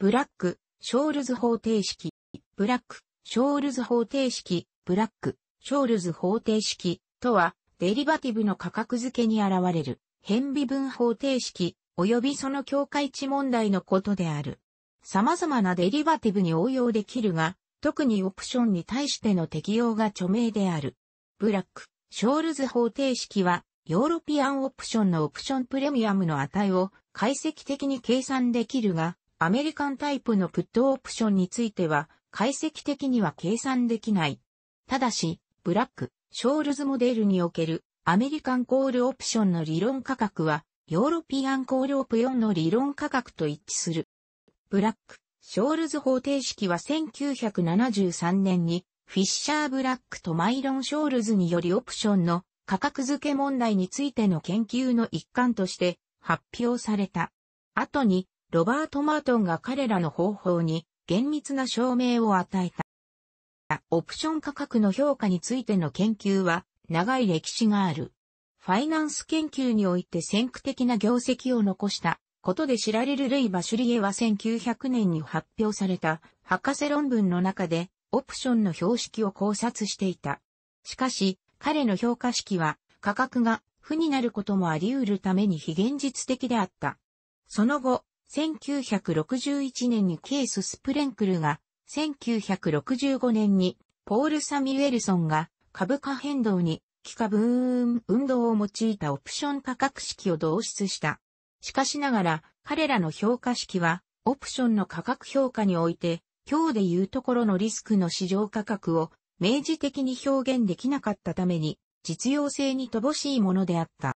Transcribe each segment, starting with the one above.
ブラック、ショールズ方程式、ブラック、ショールズ方程式、ブラック、ショールズ方程式とは、デリバティブの価格付けに現れる、変微分方程式、及びその境界値問題のことである。様々なデリバティブに応用できるが、特にオプションに対しての適用が著名である。ブラック、ショールズ方程式は、ヨーロピアンオプションのオプションプレミアムの値を解析的に計算できるが、アメリカンタイプのプットオプションについては、解析的には計算できない。ただし、ブラック、ショールズモデルにおけるアメリカンコールオプションの理論価格は、ヨーロピアンコールオプ4の理論価格と一致する。ブラック、ショールズ方程式は1973年に、フィッシャー・ブラックとマイロン・ショールズによりオプションの価格付け問題についての研究の一環として発表された。後にロバート・マートンが彼らの方法に厳密な証明を与えた。オプション価格の評価についての研究は長い歴史がある。ファイナンス研究において先駆的な業績を残したことで知られるルイ・バシュリエは1900年に発表された博士論文の中でオプションの標識を考察していた。しかし、彼の評価式は価格が負になることもあり得るために非現実的であった。その後、1961年にケース・スプレンクルが、1965年にポール・サミュエルソンが株価変動にブーン運動を用いたオプション価格式を導出した。しかしながら彼らの評価式はオプションの価格評価において今日でいうところのリスクの市場価格を明示的に表現できなかったために実用性に乏しいものであった。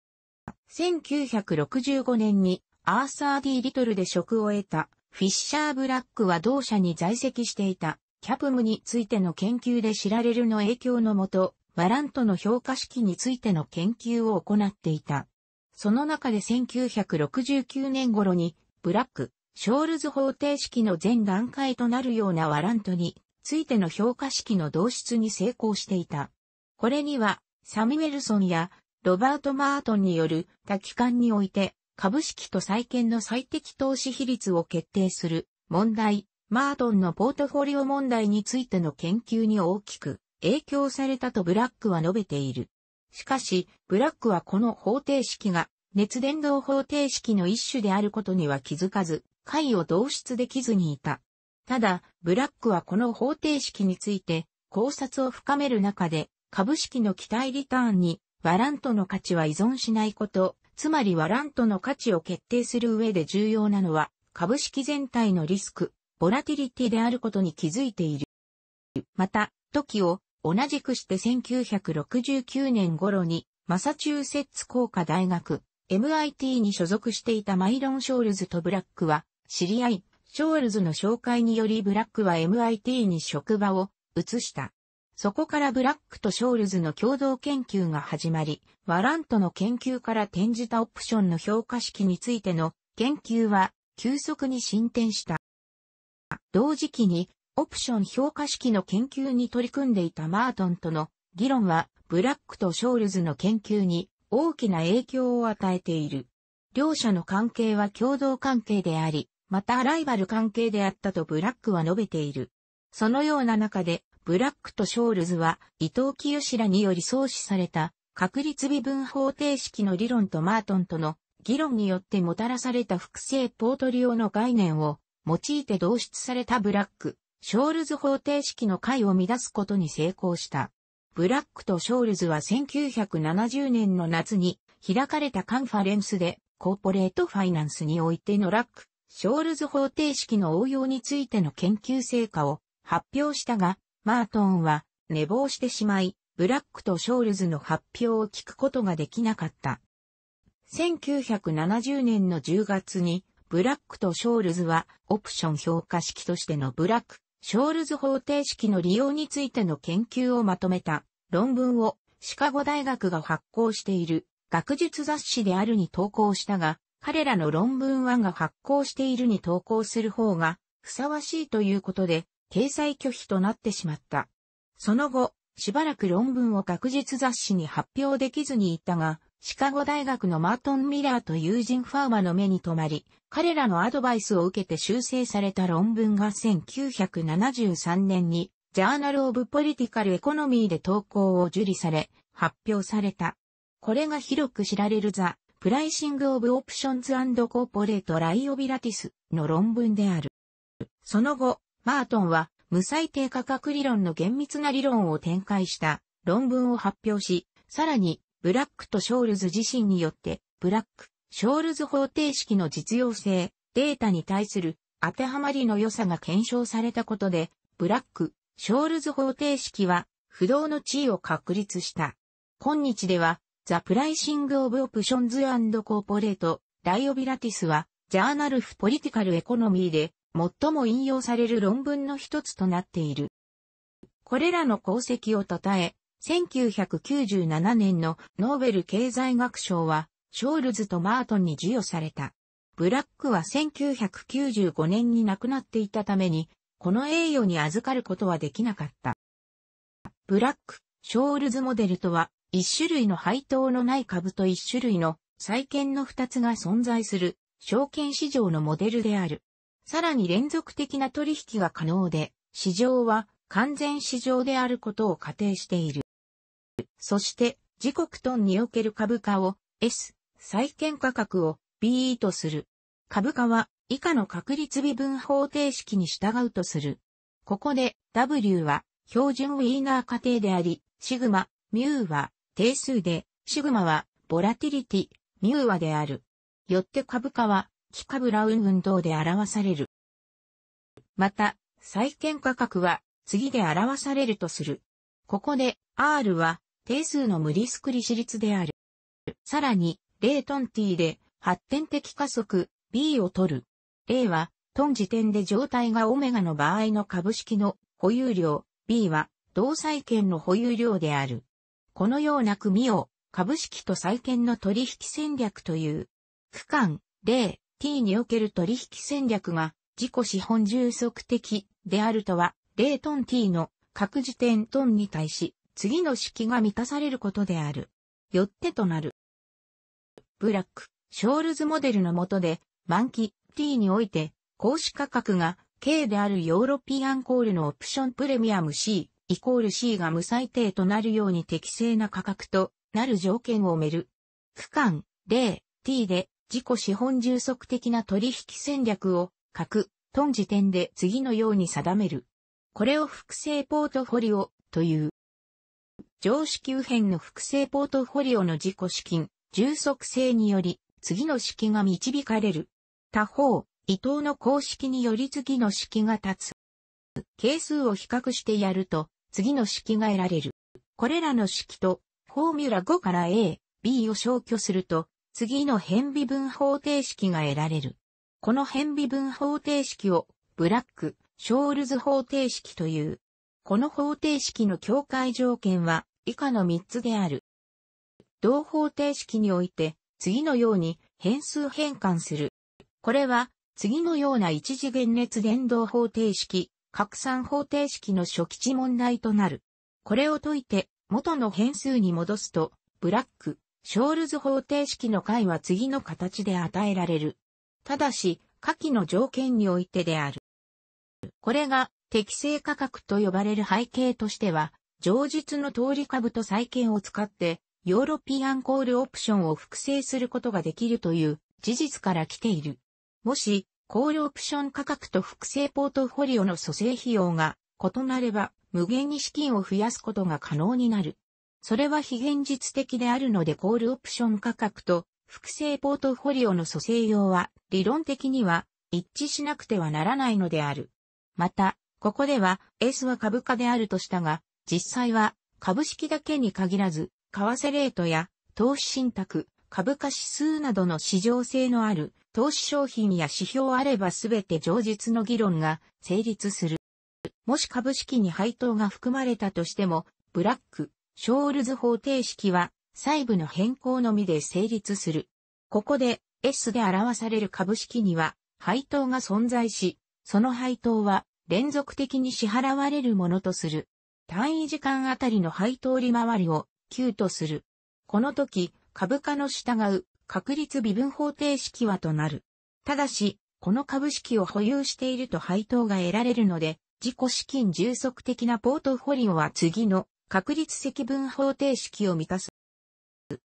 1965年にアーサー・ディ・リトルで職を得た、フィッシャー・ブラックは同社に在籍していた、キャプムについての研究で知られるの影響のもと、ワラントの評価式についての研究を行っていた。その中で1969年頃に、ブラック、ショールズ方程式の全段階となるようなワラントについての評価式の導出に成功していた。これには、サミュエルソンやロバート・マートンによる多機関において株式と債券の最適投資比率を決定する問題、マートンのポートフォリオ問題についての研究に大きく影響されたとブラックは述べている。しかし、ブラックはこの方程式が熱伝導方程式の一種であることには気づかず、解を導出できずにいた。ただ、ブラックはこの方程式について考察を深める中で、株式の期待リターンにワラントの価値は依存しないことつまりワラントの価値を決定する上で重要なのは、株式全体のリスク、ボラティリティであることに気づいている。また、時を同じくして1969年頃に、マサチューセッツ工科大学、MIT に所属していたマイロン・ショールズとブラックは、知り合い、ショールズの紹介によりブラックは MIT に職場を移した。そこからブラックとショールズの共同研究が始まり、ワラントの研究から転じたオプションの評価式についての研究は急速に進展した。同時期にオプション評価式の研究に取り組んでいたマートンとの議論はブラックとショールズの研究に大きな影響を与えている。両者の関係は共同関係であり、またライバル関係であったとブラックは述べている。そのような中で、ブラックとショールズは伊藤清らにより創始された確率微分方程式の理論とマートンとの議論によってもたらされた複製ポートリオの概念を用いて導出されたブラック、ショールズ方程式の解を乱すことに成功した。ブラックとショールズは1970年の夏に開かれたカンファレンスでコーポレートファイナンスにおいてのラック、ショールズ方程式の応用についての研究成果を発表したが、マートンは寝坊してしまい、ブラックとショールズの発表を聞くことができなかった。1970年の10月に、ブラックとショールズは、オプション評価式としてのブラック、ショールズ方程式の利用についての研究をまとめた論文をシカゴ大学が発行している学術雑誌であるに投稿したが、彼らの論文はが発行しているに投稿する方がふさわしいということで、掲載拒否となってしまった。その後、しばらく論文を学術雑誌に発表できずにいたが、シカゴ大学のマートン・ミラーと友人ファーマの目に留まり、彼らのアドバイスを受けて修正された論文が1973年に、ジャーナル・オブ・ポリティカル・エコノミーで投稿を受理され、発表された。これが広く知られるザ・プライシング・オブ・オプションズ・コーポレート・ライオビラティスの論文である。その後、マートンは無最低価格理論の厳密な理論を展開した論文を発表し、さらに、ブラックとショールズ自身によって、ブラック、ショールズ方程式の実用性、データに対する当てはまりの良さが検証されたことで、ブラック、ショールズ方程式は不動の地位を確立した。今日では、ザ・プライシング・オブ・オプションズ・コーポレート・ライオビラティスは、ジャーナル・フ・ポリティカル・エコノミーで、最も引用される論文の一つとなっている。これらの功績を称え、1997年のノーベル経済学賞は、ショールズとマートンに授与された。ブラックは1995年に亡くなっていたために、この栄誉に預かることはできなかった。ブラック、ショールズモデルとは、一種類の配当のない株と一種類の債券の二つが存在する証券市場のモデルである。さらに連続的な取引が可能で、市場は完全市場であることを仮定している。そして、時刻トンにおける株価を S、債券価格を BE とする。株価は以下の確率微分方程式に従うとする。ここで W は標準ウィーナー仮定であり、シグマ、ミューは定数で、シグマはボラティリティ、ミューはである。よって株価は幾カブラウン運動で表される。また、債券価格は次で表されるとする。ここで R は定数の無理スクリ比率である。さらに、例トン t で発展的加速 B を取る。例は、トン時点で状態がオメガの場合の株式の保有量 B は同債券の保有量である。このような組を株式と債券の取引戦略という。区間、例、T における取引戦略が自己資本充足的であるとは、0トン T の各時点トンに対し、次の式が満たされることである。よってとなる。ブラック、ショールズモデルの下で、満期 T において、公式価格が K であるヨーロピアンコールのオプションプレミアム C、イコール C が無最低となるように適正な価格となる条件を埋める。区間 0T で自己資本充足的な取引戦略を、各、ん時点で次のように定める。これを複製ポートフォリオという。常識右辺の複製ポートフォリオの自己資金、充足性により、次の式が導かれる。他方、伊藤の公式により次の式が立つ。係数を比較してやると、次の式が得られる。これらの式と、フォーミュラ5から A、B を消去すると、次の変微分方程式が得られる。この変微分方程式をブラック、ショールズ方程式という。この方程式の境界条件は以下の3つである。同方程式において次のように変数変換する。これは次のような一次元熱伝導方程式、拡散方程式の初期値問題となる。これを解いて元の変数に戻すと、ブラック、ショールズ方程式の解は次の形で与えられる。ただし、下記の条件においてである。これが適正価格と呼ばれる背景としては、上述の通り株と債券を使って、ヨーロピアンコールオプションを複製することができるという事実から来ている。もし、コールオプション価格と複製ポートフォリオの蘇生費用が異なれば、無限に資金を増やすことが可能になる。それは非現実的であるのでコールオプション価格と複製ポートフォリオの蘇生用は理論的には一致しなくてはならないのである。また、ここでは S は株価であるとしたが、実際は株式だけに限らず、為替レートや投資信託、株価指数などの市場性のある投資商品や指標あればすべて上述の議論が成立する。もし株式に配当が含まれたとしても、ブラック、ショールズ方程式は、細部の変更のみで成立する。ここで、S で表される株式には、配当が存在し、その配当は、連続的に支払われるものとする。単位時間あたりの配当利回りを、Q とする。この時、株価の従う、確率微分方程式はとなる。ただし、この株式を保有していると配当が得られるので、自己資金充足的なポートフォリオは次の確率積分方程式を満たす。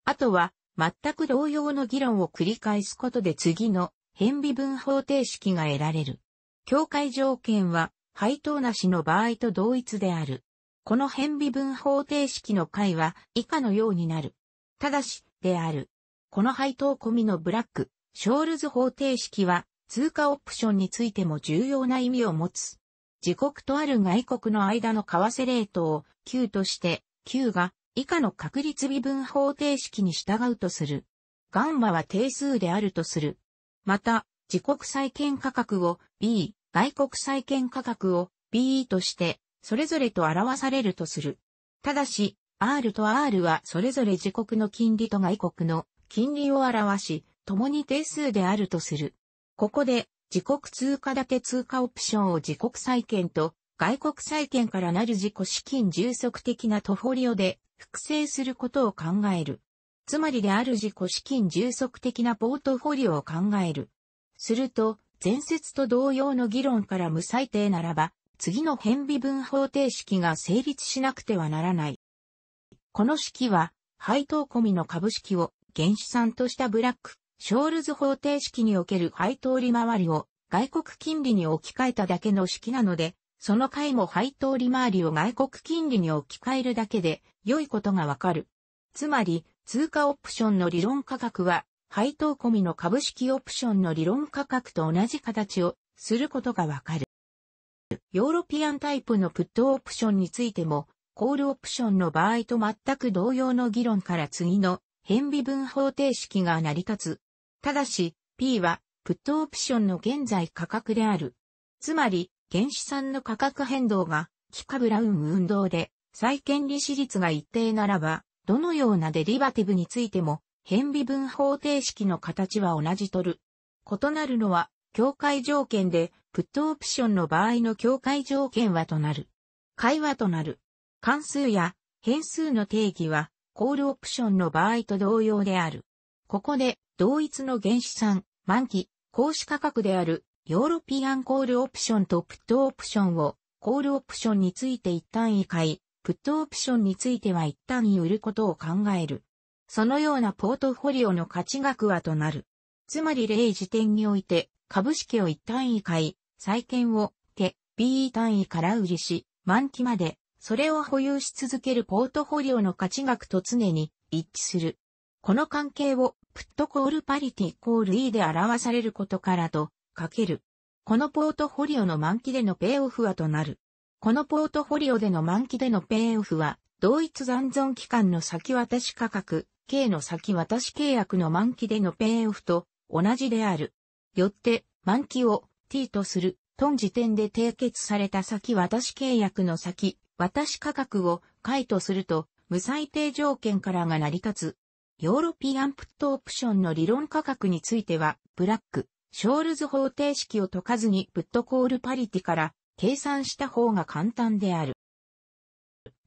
あとは、全く同様の議論を繰り返すことで次の変微分方程式が得られる。境界条件は配当なしの場合と同一である。この変微分方程式の解は以下のようになる。ただし、である。この配当込みのブラック、ショールズ方程式は通過オプションについても重要な意味を持つ。自国とある外国の間の為替レートを Q として、Q が以下の確率微分方程式に従うとする。ガンマは定数であるとする。また、自国債券価格を B、外国債券価格を B として、それぞれと表されるとする。ただし、R と R はそれぞれ自国の金利と外国の金利を表し、共に定数であるとする。ここで、自国通貨建て通貨オプションを自国債券と外国債券からなる自己資金充足的なトフォリオで複製することを考える。つまりである自己資金充足的なポートフォリオを考える。すると、前説と同様の議論から無最定ならば、次の変微分方程式が成立しなくてはならない。この式は、配当込みの株式を原資産としたブラックショールズ方程式における配当利回りを外国金利に置き換えただけの式なので、その回も配当利回りを外国金利に置き換えるだけで良いことがわかる。つまり、通貨オプションの理論価格は、配当込みの株式オプションの理論価格と同じ形をすることがわかる。ヨーロピアンタイプのプットオプションについても、コールオプションの場合と全く同様の議論から次の変微分方程式が成り立つただし、P は、プットオプションの現在価格である。つまり、原資産の価格変動が、キカブラウン運動で、再権利比率が一定ならば、どのようなデリバティブについても、変微分方程式の形は同じとる。異なるのは、境界条件で、プットオプションの場合の境界条件はとなる。会話となる。関数や変数の定義は、コールオプションの場合と同様である。ここで、同一の原資産、満期、行使価格であるヨーロピアンコールオプションとプットオプションを、コールオプションについて一旦買い、プットオプションについては一旦に売ることを考える。そのようなポートフォリオの価値額はとなる。つまり例時点において、株式を一単位買い、債券を手、B 単位から売りし、満期まで、それを保有し続けるポートフォリオの価値額と常に一致する。この関係をプットコールパリティイコール E で表されることからと、かける。このポートフォリオの満期でのペイオフはとなる。このポートフォリオでの満期でのペイオフは、同一残存期間の先渡し価格、K の先渡し契約の満期でのペイオフと同じである。よって、満期を T とする、当時点で締結された先渡し契約の先、渡し価格を解とすると、無最低条件からが成り立つ。ヨーロピアンプットオプションの理論価格については、ブラック、ショールズ方程式を解かずにプットコールパリティから計算した方が簡単である。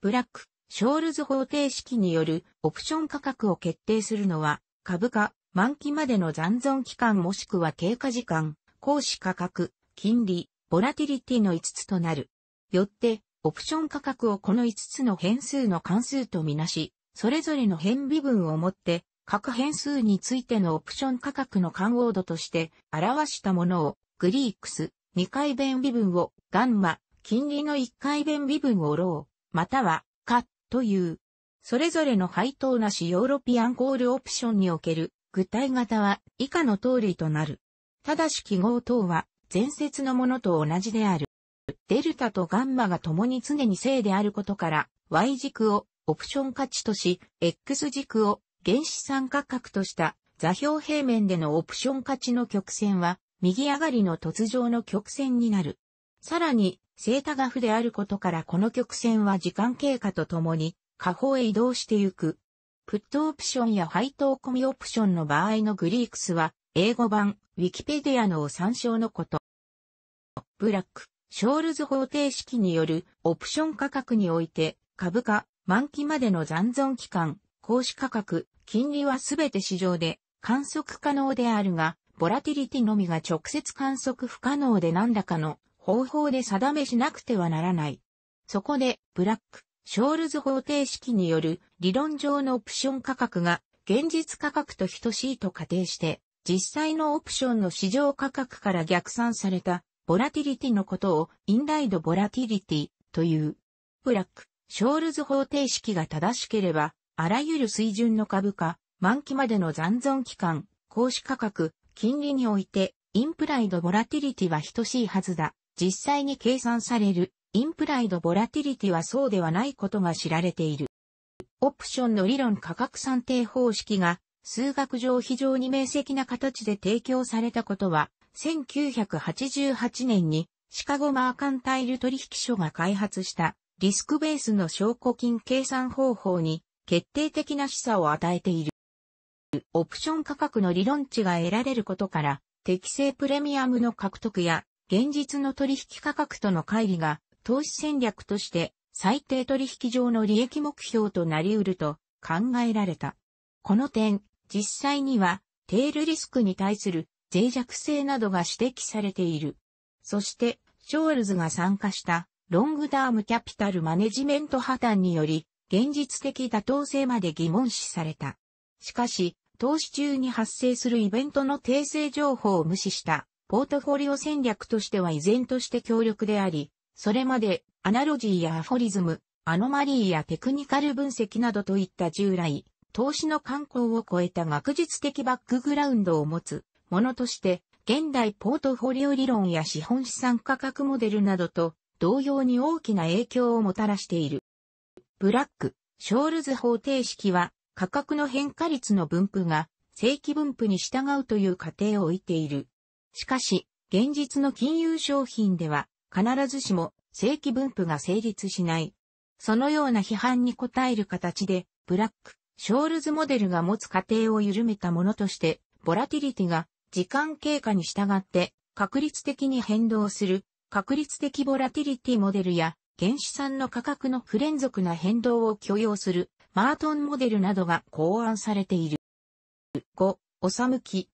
ブラック、ショールズ方程式によるオプション価格を決定するのは、株価、満期までの残存期間もしくは経過時間、行使価格、金利、ボラティリティの5つとなる。よって、オプション価格をこの5つの変数の関数とみなし、それぞれの変微分をもって、各変数についてのオプション価格の関応度として表したものを、グリークス、2回弁微分を、ガンマ、金利の1回弁微分をロー、または、カ、という。それぞれの配当なしヨーロピアンコールオプションにおける具体型は以下の通りとなる。ただし記号等は前説のものと同じである。デルタとガンマが共に常に正であることから Y 軸をオプション価値とし、X 軸を原子三角角とした座標平面でのオプション価値の曲線は、右上がりの突上の曲線になる。さらに、セータガフであることからこの曲線は時間経過とともに、下方へ移動してゆく。プットオプションや配当込みオプションの場合のグリークスは、英語版、ウィキペディアのを参照のこと。ブラック、ショールズ方程式によるオプション価格において、株価、満期までの残存期間、行使価格、金利はすべて市場で観測可能であるが、ボラティリティのみが直接観測不可能で何らかの方法で定めしなくてはならない。そこで、ブラック、ショールズ方程式による理論上のオプション価格が現実価格と等しいと仮定して、実際のオプションの市場価格から逆算されたボラティリティのことをインライドボラティリティという。ブラック、ショールズ方程式が正しければ、あらゆる水準の株価、満期までの残存期間、行使価格、金利において、インプライドボラティリティは等しいはずだ。実際に計算される、インプライドボラティリティはそうではないことが知られている。オプションの理論価格算定方式が、数学上非常に明晰な形で提供されたことは、1988年にシカゴマーカンタイル取引所が開発したリスクベースの証拠金計算方法に決定的な示唆を与えている。オプション価格の理論値が得られることから、適正プレミアムの獲得や、現実の取引価格との乖離が、投資戦略として最低取引上の利益目標となり得ると考えられた。この点、実際には、テールリスクに対する脆弱性などが指摘されている。そして、ショールズが参加したロングダームキャピタルマネジメント破綻により、現実的妥当性まで疑問視された。しかし、投資中に発生するイベントの訂正情報を無視したポートフォリオ戦略としては依然として強力であり、それまでアナロジーやアフォリズム、アノマリーやテクニカル分析などといった従来、投資の慣行を超えた学術的バックグラウンドを持つものとして、現代ポートフォリオ理論や資本資産価格モデルなどと同様に大きな影響をもたらしている。ブラック、ショールズ方程式は価格の変化率の分布が正規分布に従うという過程を置いている。しかし、現実の金融商品では必ずしも正規分布が成立しない。そのような批判に応える形で、ブラック、ショールズモデルが持つ過程を緩めたものとして、ボラティリティが時間経過に従って確率的に変動する確率的ボラティリティモデルや原資産の価格の不連続な変動を許容するマートンモデルなどが考案されている。5、おさむき。